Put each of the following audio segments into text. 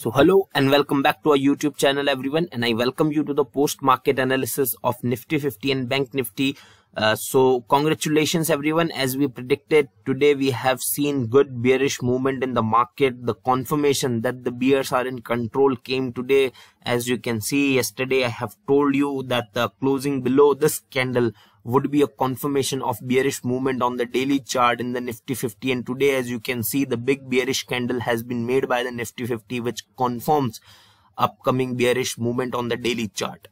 So hello and welcome back to our YouTube channel everyone and I welcome you to the post market analysis of Nifty 50 and Bank Nifty. Uh, so congratulations everyone as we predicted today we have seen good bearish movement in the market the confirmation that the bears are in control came today as you can see yesterday I have told you that the closing below this candle would be a confirmation of bearish movement on the daily chart in the Nifty 50 and today as you can see the big bearish candle has been made by the Nifty 50 which confirms upcoming bearish movement on the daily chart.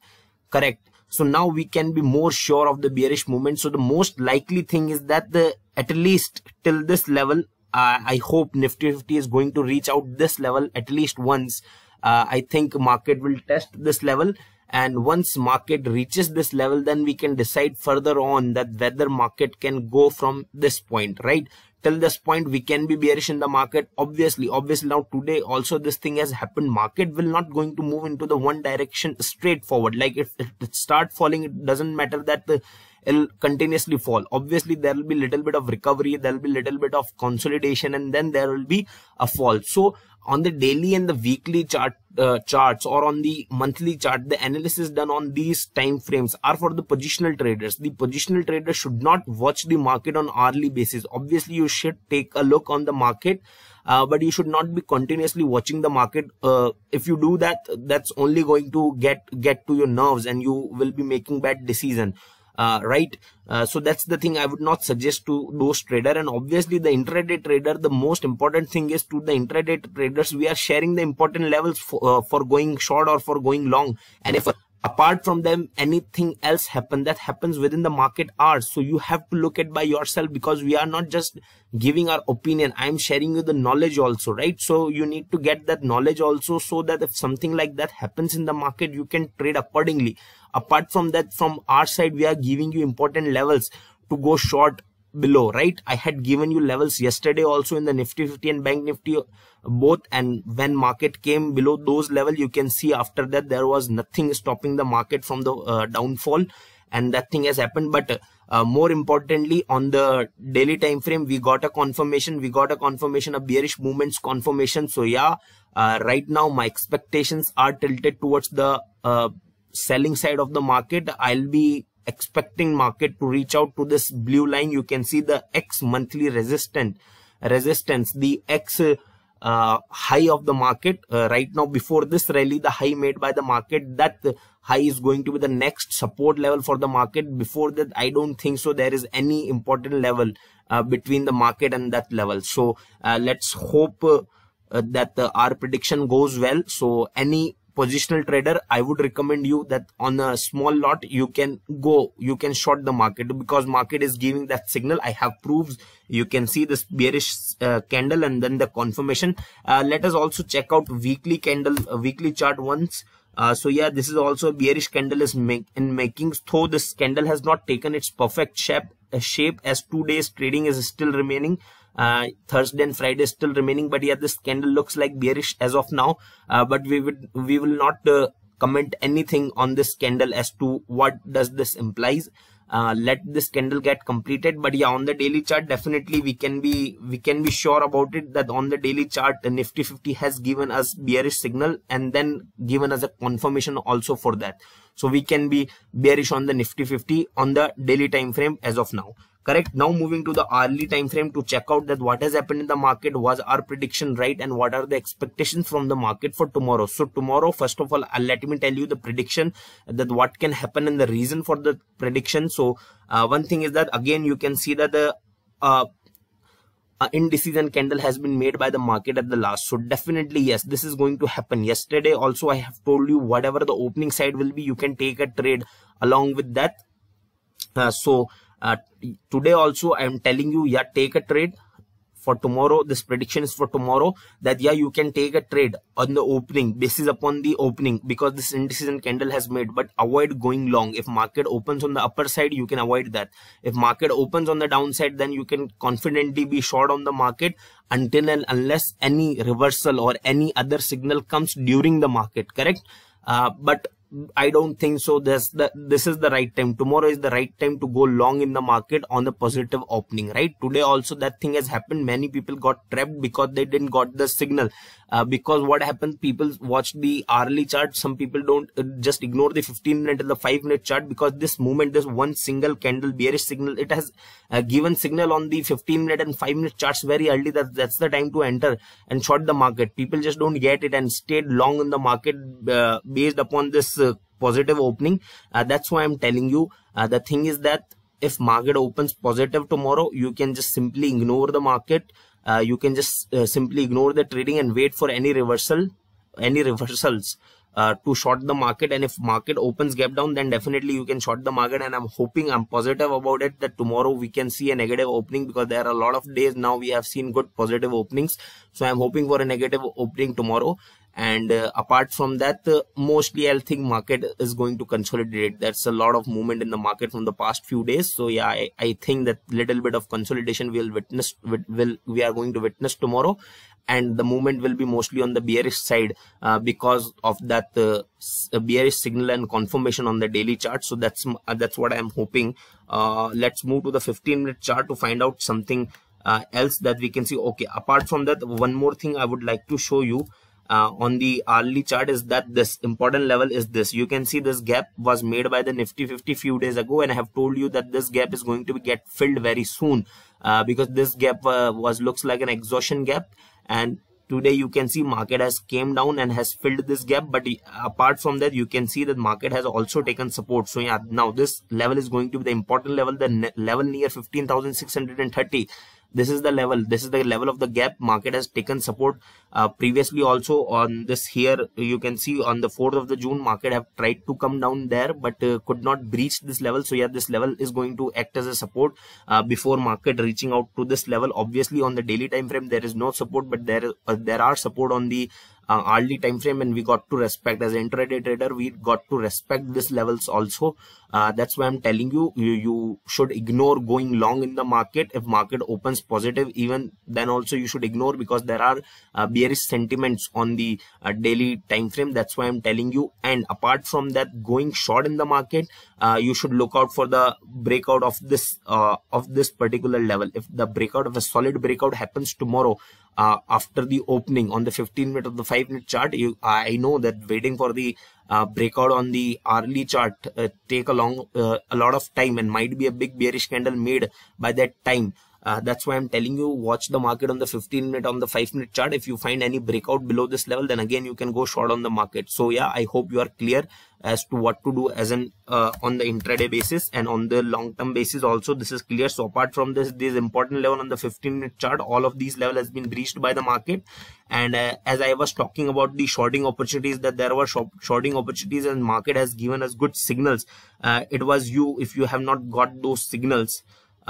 Correct. So now we can be more sure of the bearish movement. So the most likely thing is that the at least till this level, uh, I hope Nifty 50 is going to reach out this level at least once. Uh, I think market will test this level and once market reaches this level then we can decide further on that whether market can go from this point right till this point we can be bearish in the market obviously obviously now today also this thing has happened market will not going to move into the one direction straightforward like if it start falling it doesn't matter that the will continuously fall obviously there will be little bit of recovery there will be little bit of consolidation and then there will be a fall so on the daily and the weekly chart uh, charts or on the monthly chart the analysis done on these time frames are for the positional traders the positional trader should not watch the market on hourly basis obviously you should take a look on the market uh, but you should not be continuously watching the market uh, if you do that that's only going to get get to your nerves and you will be making bad decision uh, right uh, so that's the thing i would not suggest to those trader and obviously the intraday trader the most important thing is to the intraday traders we are sharing the important levels for, uh, for going short or for going long and if uh, apart from them anything else happen that happens within the market hours so you have to look at by yourself because we are not just giving our opinion i'm sharing you the knowledge also right so you need to get that knowledge also so that if something like that happens in the market you can trade accordingly apart from that from our side we are giving you important levels to go short below right i had given you levels yesterday also in the nifty 50 and bank nifty uh, both and when market came below those level you can see after that there was nothing stopping the market from the uh, downfall and that thing has happened but uh, more importantly on the daily time frame we got a confirmation we got a confirmation of bearish movements confirmation so yeah uh, right now my expectations are tilted towards the uh, selling side of the market, I'll be expecting market to reach out to this blue line. You can see the X monthly resistance, resistance, the X uh, high of the market uh, right now before this rally the high made by the market that high is going to be the next support level for the market before that i don't think so there is any important level uh, between the market and that level so uh, let's hope uh, that our prediction goes well so any positional trader, I would recommend you that on a small lot, you can go, you can short the market because market is giving that signal. I have proofs. You can see this bearish uh, candle and then the confirmation. Uh, let us also check out weekly candle, uh, weekly chart once. Uh, so yeah, this is also a bearish candle is make, in making. Though this candle has not taken its perfect shape, uh, shape as two days trading is still remaining uh, Thursday and Friday still remaining. But yeah, this candle looks like bearish as of now. Uh, but we would we will not uh, comment anything on this candle as to what does this implies. Uh, let this candle get completed. But yeah, on the daily chart, definitely we can be we can be sure about it that on the daily chart, the uh, Nifty 50 has given us bearish signal and then given us a confirmation also for that. So we can be bearish on the Nifty 50 on the daily time frame as of now correct now moving to the hourly time frame to check out that what has happened in the market was our prediction right and what are the expectations from the market for tomorrow so tomorrow first of all uh, let me tell you the prediction that what can happen and the reason for the prediction so uh, one thing is that again you can see that the uh, uh, indecision candle has been made by the market at the last so definitely yes this is going to happen yesterday also i have told you whatever the opening side will be you can take a trade along with that uh, so uh, today also i am telling you yeah take a trade for tomorrow this prediction is for tomorrow that yeah you can take a trade on the opening basis upon the opening because this indecision candle has made but avoid going long if market opens on the upper side you can avoid that if market opens on the downside then you can confidently be short on the market until and unless any reversal or any other signal comes during the market correct uh, but I don't think so. This the, this is the right time. Tomorrow is the right time to go long in the market on the positive opening, right? Today also that thing has happened. Many people got trapped because they didn't got the signal. Uh, because what happened? People watch the hourly chart. Some people don't uh, just ignore the 15 minute and the 5 minute chart because this moment this one single candle bearish signal, it has uh, given signal on the 15 minute and 5 minute charts very early. That that's the time to enter and short the market. People just don't get it and stayed long in the market uh, based upon this positive opening uh, that's why i'm telling you uh, the thing is that if market opens positive tomorrow you can just simply ignore the market uh, you can just uh, simply ignore the trading and wait for any reversal any reversals uh, to short the market and if market opens gap down then definitely you can short the market and i'm hoping i'm positive about it that tomorrow we can see a negative opening because there are a lot of days now we have seen good positive openings so i'm hoping for a negative opening tomorrow and uh, apart from that uh, mostly i think market is going to consolidate that's a lot of movement in the market from the past few days so yeah i, I think that little bit of consolidation will witness will, will we are going to witness tomorrow and the movement will be mostly on the bearish side uh, because of that uh, bearish signal and confirmation on the daily chart so that's uh, that's what i'm hoping uh, let's move to the 15 minute chart to find out something else that we can see okay apart from that one more thing i would like to show you uh, on the hourly chart is that this important level is this. You can see this gap was made by the Nifty 50 few days ago and I have told you that this gap is going to get filled very soon uh, because this gap uh, was looks like an exhaustion gap and today you can see market has came down and has filled this gap but apart from that you can see that market has also taken support so yeah now this level is going to be the important level the level near 15630 this is the level this is the level of the gap market has taken support uh, previously also on this here you can see on the 4th of the june market have tried to come down there but uh, could not breach this level so yeah this level is going to act as a support uh, before market reaching out to this level obviously on the daily time frame there is no support but there uh, there are support on the uh, hourly time frame and we got to respect as an intraday trader we got to respect these levels also uh, that's why i'm telling you, you you should ignore going long in the market if market opens positive even then also you should ignore because there are uh, bearish sentiments on the uh, daily time frame that's why i'm telling you and apart from that going short in the market uh, you should look out for the breakout of this uh, of this particular level if the breakout of a solid breakout happens tomorrow uh, after the opening on the 15 minute of the 5 minute chart you i know that waiting for the uh, breakout on the hourly chart uh, take a long uh, a lot of time and might be a big bearish candle made by that time uh, that's why I'm telling you watch the market on the 15 minute on the 5 minute chart. If you find any breakout below this level, then again you can go short on the market. So yeah, I hope you are clear as to what to do as an uh, on the intraday basis and on the long term basis also this is clear. So apart from this, this important level on the 15 minute chart, all of these level has been breached by the market. And uh, as I was talking about the shorting opportunities that there were shorting opportunities and market has given us good signals. Uh, it was you if you have not got those signals.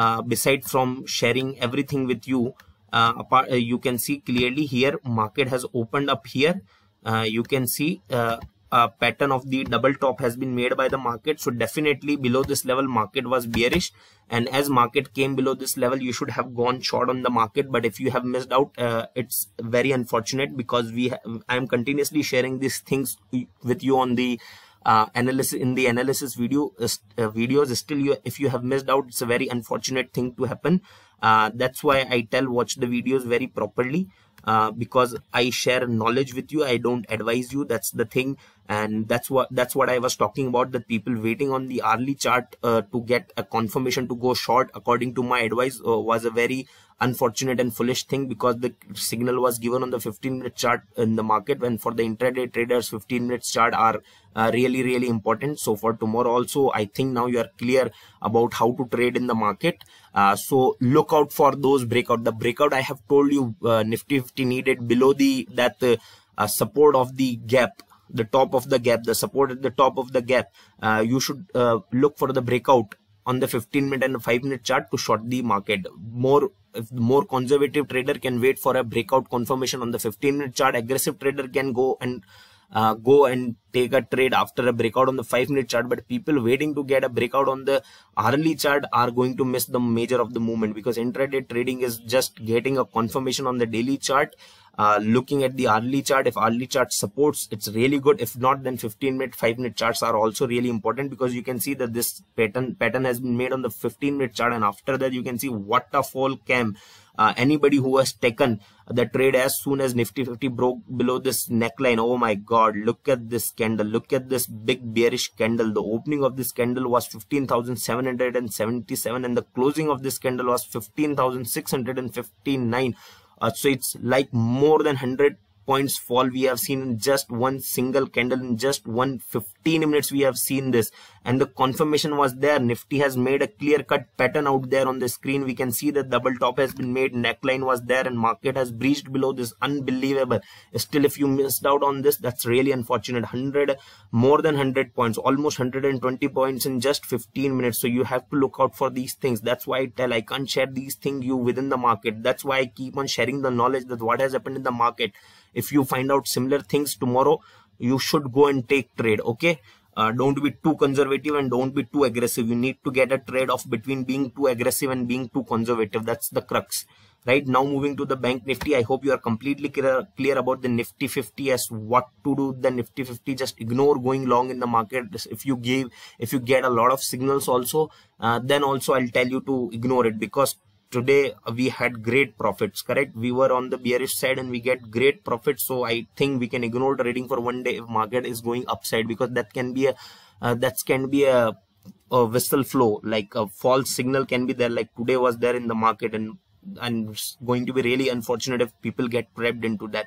Uh, besides from sharing everything with you uh, apart, uh, you can see clearly here market has opened up here uh, you can see uh, a pattern of the double top has been made by the market so definitely below this level market was bearish and as market came below this level you should have gone short on the market but if you have missed out it's very unfortunate because we i am continuously sharing these things with you on the uh, analysis in the analysis video uh, uh, videos still you if you have missed out it's a very unfortunate thing to happen uh, that's why i tell watch the videos very properly uh, because i share knowledge with you i don't advise you that's the thing and that's what that's what i was talking about that people waiting on the hourly chart uh, to get a confirmation to go short according to my advice uh, was a very unfortunate and foolish thing because the signal was given on the 15 minute chart in the market when for the intraday traders 15 minutes chart are uh, really really important so for tomorrow also i think now you are clear about how to trade in the market uh, so look out for those breakout the breakout i have told you uh, nifty 50 needed below the that uh, uh, support of the gap the top of the gap the support at the top of the gap uh, you should uh, look for the breakout on the 15 minute and 5 minute chart to short the market more more conservative trader can wait for a breakout confirmation on the 15 minute chart aggressive trader can go and uh, go and take a trade after a breakout on the 5 minute chart but people waiting to get a breakout on the hourly chart are going to miss the major of the movement because intraday trading is just getting a confirmation on the daily chart uh, looking at the hourly chart if hourly chart supports it's really good if not then 15 minute 5 minute charts are also really important because you can see that this pattern pattern has been made on the 15 minute chart and after that you can see what a fall came uh, anybody who has taken the trade as soon as nifty 50 broke below this neckline oh my god look at this candle look at this big bearish candle the opening of this candle was 15777 and the closing of this candle was 15659 uh, so it's like more than 100 points fall we have seen in just one single candle in just 15 minutes we have seen this and the confirmation was there nifty has made a clear cut pattern out there on the screen we can see that double top has been made neckline was there and market has breached below this unbelievable still if you missed out on this that's really unfortunate 100 more than 100 points almost 120 points in just 15 minutes so you have to look out for these things that's why i tell i can't share these things you within the market that's why i keep on sharing the knowledge that what has happened in the market if you find out similar things tomorrow you should go and take trade okay uh, don't be too conservative and don't be too aggressive you need to get a trade off between being too aggressive and being too conservative that's the crux right now moving to the bank nifty i hope you are completely clear, clear about the nifty 50 as what to do the nifty 50 just ignore going long in the market if you give if you get a lot of signals also uh, then also i'll tell you to ignore it because today we had great profits correct we were on the bearish side and we get great profits so i think we can ignore trading for one day if market is going upside because that can be a uh, that can be a, a whistle flow like a false signal can be there like today was there in the market and and going to be really unfortunate if people get prepped into that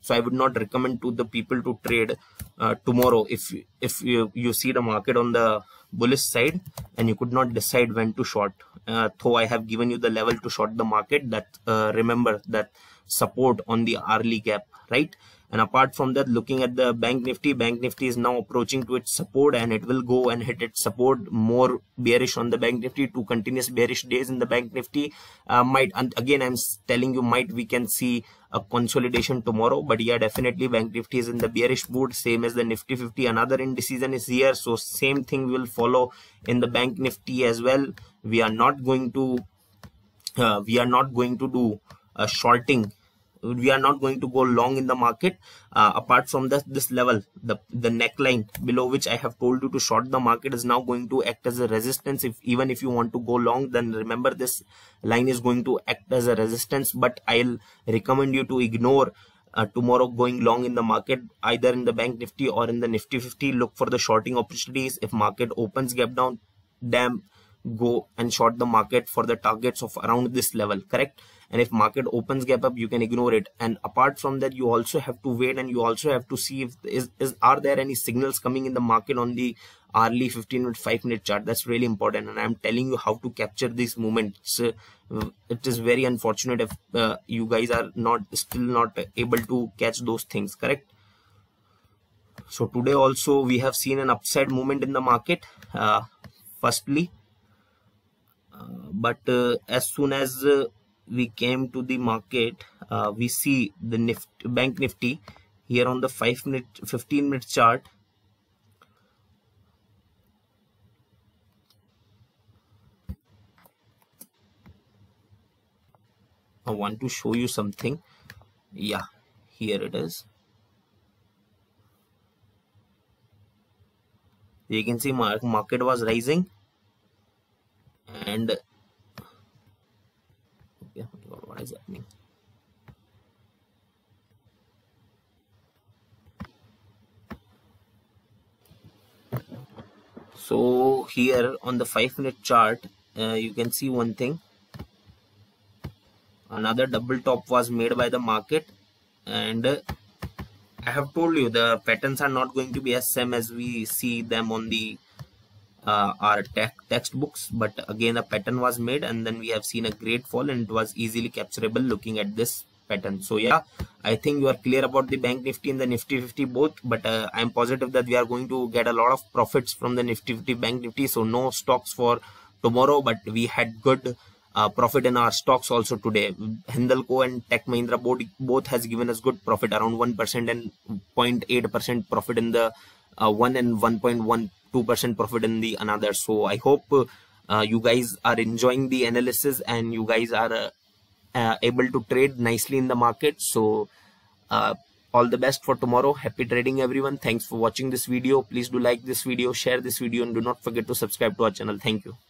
so i would not recommend to the people to trade uh, tomorrow if if you, you see the market on the bullish side and you could not decide when to short uh, though i have given you the level to short the market that uh, remember that support on the hourly gap, right? And apart from that, looking at the bank nifty, bank nifty is now approaching to its support and it will go and hit its support more bearish on the bank nifty. Two continuous bearish days in the bank nifty uh, might, and again, I'm telling you, might we can see a consolidation tomorrow. But yeah, definitely bank nifty is in the bearish mood, same as the nifty 50. Another indecision is here. So same thing will follow in the bank nifty as well. We are not going to, uh, we are not going to do a shorting we are not going to go long in the market uh, apart from this this level the the neckline below which i have told you to short the market is now going to act as a resistance if even if you want to go long then remember this line is going to act as a resistance but i'll recommend you to ignore uh, tomorrow going long in the market either in the bank nifty or in the nifty 50 look for the shorting opportunities if market opens gap down damn go and short the market for the targets of around this level correct and if market opens gap up you can ignore it and apart from that you also have to wait and you also have to see if is, is are there any signals coming in the market on the hourly 15 minute 5 minute chart that's really important and i'm telling you how to capture these moments uh, it is very unfortunate if uh, you guys are not still not able to catch those things correct so today also we have seen an upside movement in the market uh, firstly uh, but uh, as soon as uh, we came to the market uh, we see the nifty, bank nifty here on the 5 minute 15 minute chart I want to show you something yeah here it is you can see market was rising and so here on the 5 minute chart, uh, you can see one thing. Another double top was made by the market and uh, I have told you the patterns are not going to be as same as we see them on the uh, our tech textbooks but again a pattern was made and then we have seen a great fall and it was easily capturable looking at this pattern so yeah i think you are clear about the bank nifty and the nifty 50 both but uh, i'm positive that we are going to get a lot of profits from the nifty 50 bank nifty so no stocks for tomorrow but we had good uh, profit in our stocks also today hindalco and tech mahindra both both has given us good profit around 1% and 0.8% profit in the uh, 1 and 1.1 2% profit in the another. So I hope uh, you guys are enjoying the analysis and you guys are uh, uh, able to trade nicely in the market. So uh, all the best for tomorrow. Happy trading everyone. Thanks for watching this video. Please do like this video, share this video and do not forget to subscribe to our channel. Thank you.